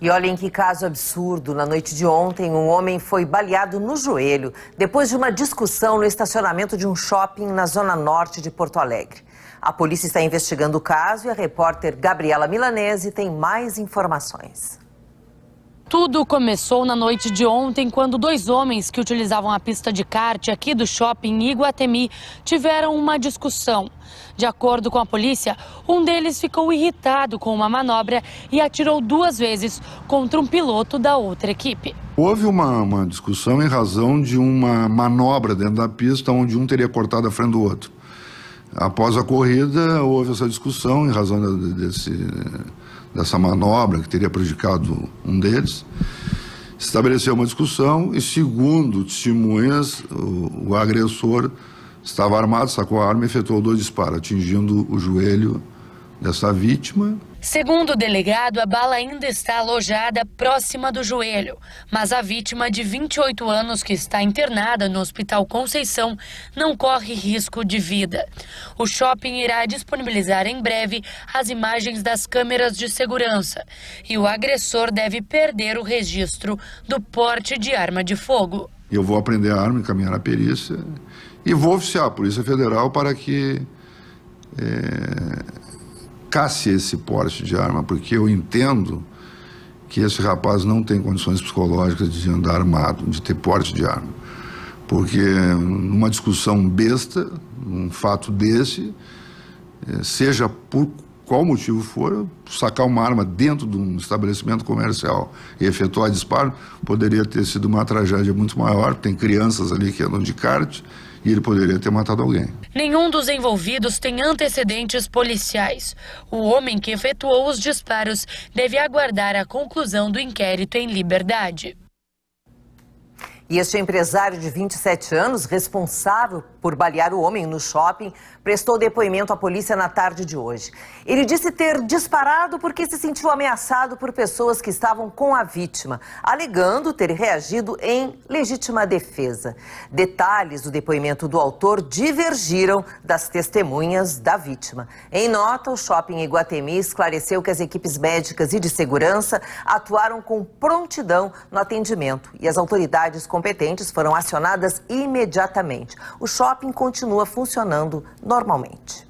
E olhem que caso absurdo. Na noite de ontem, um homem foi baleado no joelho depois de uma discussão no estacionamento de um shopping na zona norte de Porto Alegre. A polícia está investigando o caso e a repórter Gabriela Milanese tem mais informações. Tudo começou na noite de ontem, quando dois homens que utilizavam a pista de kart aqui do shopping Iguatemi tiveram uma discussão. De acordo com a polícia, um deles ficou irritado com uma manobra e atirou duas vezes contra um piloto da outra equipe. Houve uma, uma discussão em razão de uma manobra dentro da pista, onde um teria cortado a frente do outro. Após a corrida, houve essa discussão em razão desse, dessa manobra que teria prejudicado um deles. Estabeleceu uma discussão e, segundo testemunhas, o, o agressor estava armado, sacou a arma e efetuou dois disparos, atingindo o joelho dessa vítima Segundo o delegado, a bala ainda está alojada próxima do joelho, mas a vítima de 28 anos que está internada no Hospital Conceição não corre risco de vida. O shopping irá disponibilizar em breve as imagens das câmeras de segurança e o agressor deve perder o registro do porte de arma de fogo. Eu vou aprender a arma, encaminhar a perícia e vou oficiar a Polícia Federal para que é, trocasse esse porte de arma, porque eu entendo que esse rapaz não tem condições psicológicas de andar armado, de ter porte de arma. Porque numa discussão besta, um fato desse, eh, seja por qual motivo for, sacar uma arma dentro de um estabelecimento comercial e efetuar disparo, poderia ter sido uma tragédia muito maior. Tem crianças ali que andam de kart, e ele poderia ter matado alguém. Nenhum dos envolvidos tem antecedentes policiais. O homem que efetuou os disparos deve aguardar a conclusão do inquérito em liberdade. E este empresário de 27 anos, responsável por balear o homem no shopping, prestou depoimento à polícia na tarde de hoje. Ele disse ter disparado porque se sentiu ameaçado por pessoas que estavam com a vítima, alegando ter reagido em legítima defesa. Detalhes do depoimento do autor divergiram das testemunhas da vítima. Em nota, o shopping Iguatemi esclareceu que as equipes médicas e de segurança atuaram com prontidão no atendimento e as autoridades competentes foram acionadas imediatamente. O shopping continua funcionando normalmente.